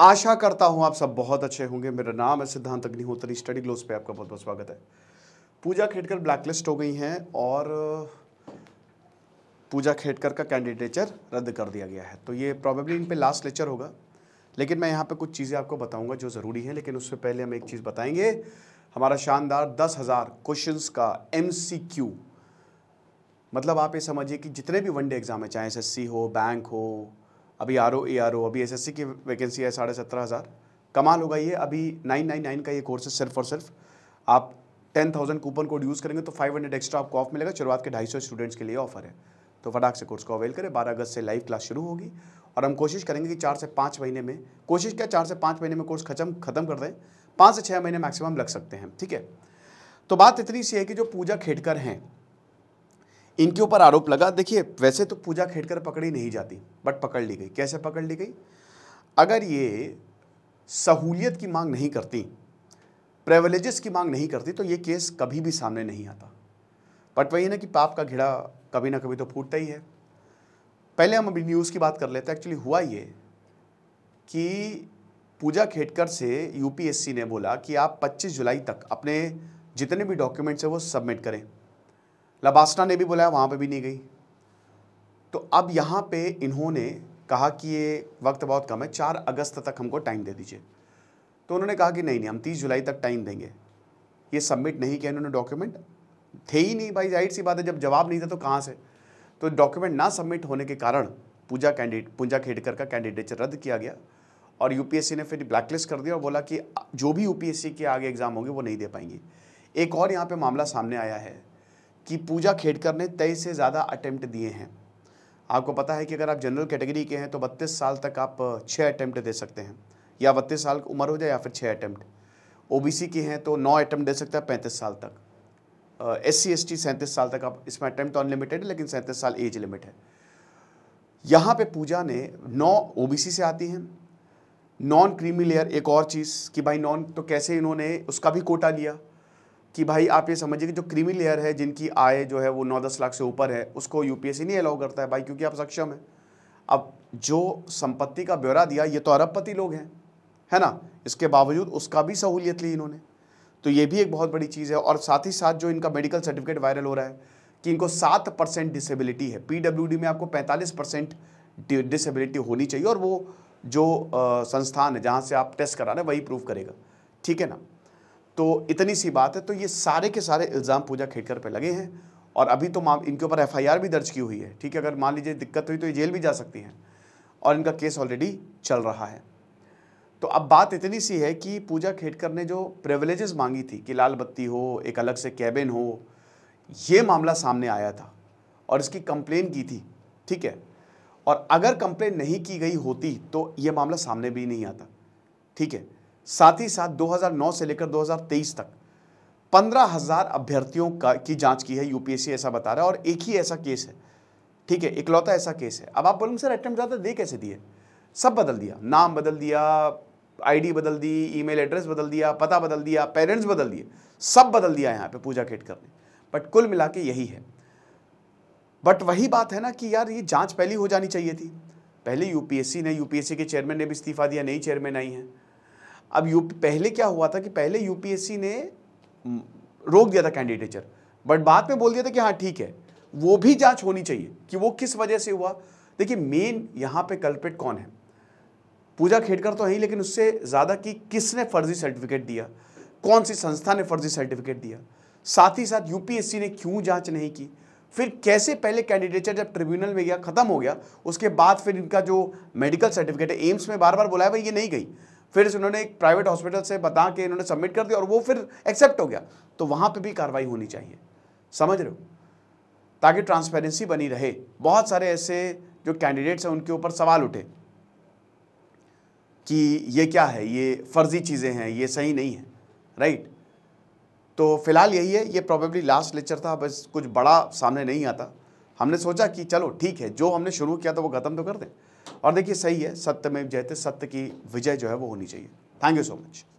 आशा करता हूं आप सब बहुत अच्छे होंगे मेरा नाम है सिद्धांत अग्निहोत्री स्टडी ग्लोस पे आपका बहुत बहुत स्वागत है पूजा खेडकर ब्लैकलिस्ट हो गई हैं और पूजा खेडकर का कैंडिडेचर रद्द कर दिया गया है तो ये प्रॉबेबली इन पर लास्ट लेक्चर होगा लेकिन मैं यहाँ पे कुछ चीज़ें आपको बताऊंगा जो ज़रूरी हैं लेकिन उससे पहले हम एक चीज़ बताएंगे हमारा शानदार दस हज़ार क्वेश्चन का एम मतलब आप ये समझिए कि जितने भी वनडे एग्जाम है चाहे एस हो बैंक हो अभी R O A R O अभी एस एस सी की वैकेंसी है साढ़े सत्रह हज़ार कमाल होगा ये अभी नाइन नाइन नाइन का ये कोर्स है सिर्फ और सिर्फ आप ten thousand coupon code use करेंगे तो फाइव हंड्रेड एक्स्ट्रा आपको ऑफ मिलेगा शुरुआत के ढाई सौ स्टूडेंट्स के लिए ऑफर है तो फटाक से कोर्स को अवेल करें बारह अगस्त से लाइव क्लास शुरू होगी और हम कोशिश करेंगे कि चार से पाँच महीने में कोशिश क्या चार से पाँच महीने में कोर्स खत्म खत्म कर दें पाँच से छः महीने मैक्सिमम लग सकते हैं ठीक है तो बात इतनी सी है कि जो पूजा खेडकर हैं इनके ऊपर आरोप लगा देखिए वैसे तो पूजा खेड़कर पकड़ी नहीं जाती बट पकड़ ली गई कैसे पकड़ ली गई अगर ये सहूलियत की मांग नहीं करती प्रेवलेजेस की मांग नहीं करती तो ये केस कभी भी सामने नहीं आता बट वही ना कि पाप का घिड़ा कभी ना कभी तो फूटता ही है पहले हम अभी न्यूज़ की बात कर लेते हैं एक्चुअली हुआ ये कि पूजा खेडकर से यूपीएससी ने बोला कि आप 25 जुलाई तक अपने जितने भी डॉक्यूमेंट्स हैं वो सबमिट करें लबास्टा ने भी बुलाया वहाँ पे भी नहीं गई तो अब यहाँ पे इन्होंने कहा कि ये वक्त बहुत कम है चार अगस्त तक हमको टाइम दे दीजिए तो उन्होंने कहा कि नहीं नहीं हम तीस जुलाई तक टाइम देंगे ये सबमिट नहीं किया इन्होंने डॉक्यूमेंट थे ही नहीं भाई जाहिर सी बात है जब जवाब नहीं था तो कहाँ से तो डॉक्यूमेंट ना सबमिट होने के कारण पूजा कैंडिडेट पूजा खेडकर का कैंडिडेचर रद्द किया गया और यूपीएससी ने फिर ब्लैकलिस्ट कर दिया और बोला कि जो भी यूपीएससी के आगे एग्ज़ाम होंगे वो नहीं दे पाएंगे एक और यहाँ पे मामला सामने आया है कि पूजा खेड़कर ने तेईस से ज़्यादा अटैम्प्ट दिए हैं आपको पता है कि अगर आप जनरल कैटेगरी के हैं तो बत्तीस साल तक आप छः अटैम्प्ट दे सकते हैं या बत्तीस साल की उम्र हो जाए या फिर छः अटैम्प्ट ओबीसी के हैं तो नौ अटैम्प्ट दे सकते हैं पैंतीस साल तक एस सी एस टी सैंतीस साल तक आप इसमें अटैम्प्ट अनलिमिटेड है लेकिन सैंतीस साल एज लिमिट है यहाँ पे पूजा ने नौ ओबीसी से आती हैं नॉन क्रीमी लेयर एक और चीज़ कि भाई नॉन तो कैसे इन्होंने उसका भी कोटा लिया कि भाई आप ये समझिए कि जो क्रीमी लेयर है जिनकी आय जो है वो नौ दस लाख से ऊपर है उसको यूपीएससी नहीं अलाउ करता है भाई क्योंकि आप सक्षम हैं अब जो संपत्ति का ब्यौरा दिया ये तो अरबपति लोग हैं है ना इसके बावजूद उसका भी सहूलियत ली इन्होंने तो ये भी एक बहुत बड़ी चीज़ है और साथ ही साथ जो इनका मेडिकल सर्टिफिकेट वायरल हो रहा है कि इनको सात परसेंट डिसेबिलिटी है पीडब्ल्यूडी में आपको पैंतालीस परसेंट डिसेबिलिटी होनी चाहिए और वो जो आ, संस्थान है जहाँ से आप टेस्ट करा रहे हैं वही प्रूव करेगा ठीक है ना तो इतनी सी बात है तो ये सारे के सारे इल्ज़ाम पूजा खेड़कर पर लगे हैं और अभी तो इनके ऊपर एफआईआर भी दर्ज की हुई है ठीक है अगर मान लीजिए दिक्कत हुई तो ये जेल भी जा सकती हैं और इनका केस ऑलरेडी चल रहा है तो अब बात इतनी सी है कि पूजा खेड़कर ने जो प्रिवलेजेस मांगी थी कि लाल बत्ती हो एक अलग से कैबिन हो ये मामला सामने आया था और इसकी कंप्लेन की थी ठीक है और अगर कंप्लेन नहीं की गई होती तो ये मामला सामने भी नहीं आता ठीक है साथ ही साथ 2009 से लेकर 2023 तक पंद्रह हजार अभ्यर्थियों का की जांच की है यूपीएससी ऐसा बता रहा है और एक ही ऐसा केस है ठीक है इकलौता ऐसा केस है अब आप बोलेंगे सर अटैम्प्ट ज़्यादा दे कैसे दिए सब बदल दिया नाम बदल दिया आईडी बदल दी ईमेल एड्रेस बदल दिया पता बदल दिया पेरेंट्स बदल दिए सब बदल दिया यहाँ पे पूजा केटकर ने बट कुल मिला के यही है बट वही बात है ना कि यार ये जांच पहली हो जानी चाहिए थी पहले यूपीएससी ने यूपीएससी के चेयरमैन ने भी इस्तीफा दिया नई चेयरमैन आई है अब यू पहले क्या हुआ था कि पहले यूपीएससी ने रोक दिया था कैंडिडेचर बट बाद में बोल दिया था कि हाँ ठीक है वो भी जांच होनी चाहिए कि वो किस वजह से हुआ देखिए मेन यहाँ पे कल्पेट कौन है पूजा खेड़कर तो है ही लेकिन उससे ज़्यादा कि किसने फर्जी सर्टिफिकेट दिया कौन सी संस्था ने फर्जी सर्टिफिकेट दिया साथ ही साथ यूपीएससी ने क्यों जांच नहीं की फिर कैसे पहले कैंडिडेचर जब ट्रिब्यूनल में गया खत्म हो गया उसके बाद फिर इनका जो मेडिकल सर्टिफिकेट है एम्स में बार बार बुलाया भाई ये नहीं गई फिर उन्होंने एक प्राइवेट हॉस्पिटल से बता के इन्होंने सबमिट कर दिया और वो फिर एक्सेप्ट हो गया तो वहाँ पर भी कार्रवाई होनी चाहिए समझ रहे हो ताकि ट्रांसपेरेंसी बनी रहे बहुत सारे ऐसे जो कैंडिडेट्स हैं उनके ऊपर सवाल उठे कि ये क्या है ये फर्जी चीज़ें हैं ये सही नहीं है राइट तो फिलहाल यही है ये प्रॉबेबली लास्ट लेक्चर था बस कुछ बड़ा सामने नहीं आता हमने सोचा कि चलो ठीक है जो हमने शुरू किया था वो ख़त्म तो कर दें और देखिए सही है सत्य में जयते सत्य की विजय जो है वो होनी चाहिए थैंक यू सो मच